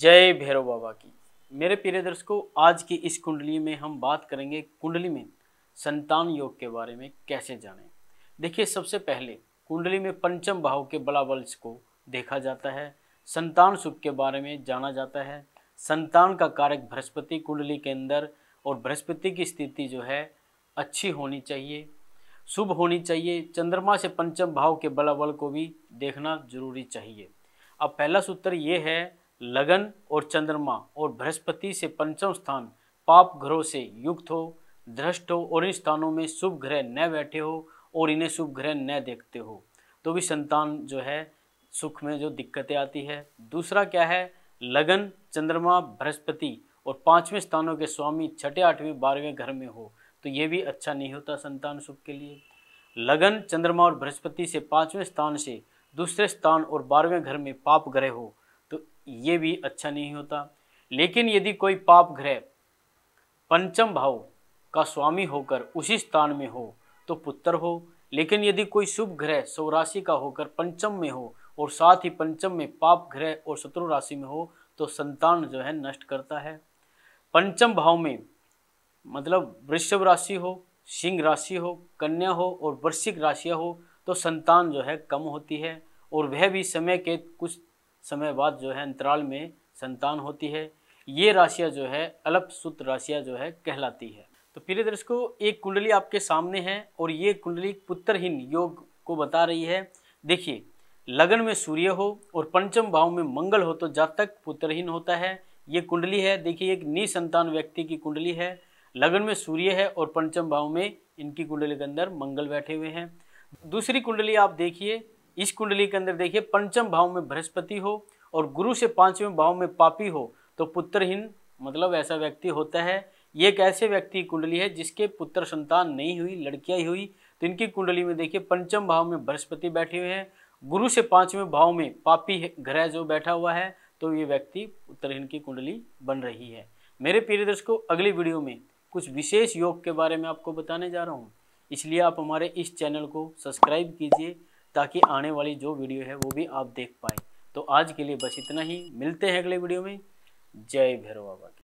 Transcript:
जय भैरव बाबा की मेरे प्रिय दर्शकों आज की इस कुंडली में हम बात करेंगे कुंडली में संतान योग के बारे में कैसे जाने देखिए सबसे पहले कुंडली में पंचम भाव के बलाबल्स को देखा जाता है संतान सुख के बारे में जाना जाता है संतान का कारक बृहस्पति कुंडली के अंदर और बृहस्पति की स्थिति जो है अच्छी होनी चाहिए शुभ होनी चाहिए चंद्रमा से पंचम भाव के बलाबल को भी देखना जरूरी चाहिए अब पहला सूत्र ये है लगन और चंद्रमा और बृहस्पति से पंचम स्थान पाप ग्रहों से युक्त हो दृष्ट हो और इन स्थानों में शुभ ग्रह न बैठे हो और इन्हें शुभ ग्रह न देखते हो तो भी संतान जो है सुख में जो दिक्कतें आती है दूसरा क्या है लगन चंद्रमा बृहस्पति और पांचवें स्थानों के स्वामी छठे आठवें बारहवें घर में हो तो ये भी अच्छा नहीं होता संतान सुख के लिए लगन चंद्रमा और बृहस्पति से पांचवें स्थान से दूसरे स्थान और बारहवें घर में पाप ग्रह हो तो ये भी अच्छा नहीं होता लेकिन यदि कोई पाप ग्रह पंचम भाव का स्वामी होकर उसी स्थान में हो तो पुत्र हो लेकिन यदि कोई शुभ ग्रह सौराशि का होकर पंचम में हो और साथ ही पंचम में पाप ग्रह और शत्रु राशि में हो तो संतान जो है नष्ट करता है पंचम भाव में मतलब वृषभ राशि हो सिंह राशि हो कन्या हो और वृश्चिक राशियाँ हो तो संतान जो है कम होती है और वह भी समय के कुछ समय बाद जो है अंतराल में संतान होती है ये राशियाँ जो है अल्पसूत्र राशियाँ जो है कहलाती है तो प्रिय दर्शकों एक कुंडली आपके सामने है और ये कुंडली पुत्रहीन योग को बता रही है देखिए लगन में सूर्य हो और पंचम भाव में मंगल हो तो जातक पुत्रहीन होता है ये कुंडली है देखिए एक निसंतान व्यक्ति की कुंडली है लगन में सूर्य है और पंचम भाव में इनकी कुंडली के अंदर मंगल बैठे हुए हैं दूसरी कुंडली आप देखिए इस कुंडली के अंदर देखिए पंचम भाव में बृहस्पति हो और गुरु से पांचवें भाव में पापी हो तो पुत्रहीन मतलब ऐसा व्यक्ति होता है ये एक ऐसे व्यक्ति कुंडली है जिसके पुत्र संतान नहीं हुई लड़कियां ही हुई तो इनकी कुंडली में देखिए पंचम भाव में बृहस्पति बैठे हुए हैं गुरु से पांचवें भाव में पापी ग्रह जो बैठा हुआ है तो ये व्यक्ति पुत्रहीन की कुंडली बन रही है मेरे प्रिय दर्शकों अगली वीडियो में कुछ विशेष योग के बारे में आपको बताने जा रहा हूँ इसलिए आप हमारे इस चैनल को सब्सक्राइब कीजिए ताकि आने वाली जो वीडियो है वो भी आप देख पाएँ तो आज के लिए बस इतना ही मिलते हैं अगले वीडियो में जय भैरवा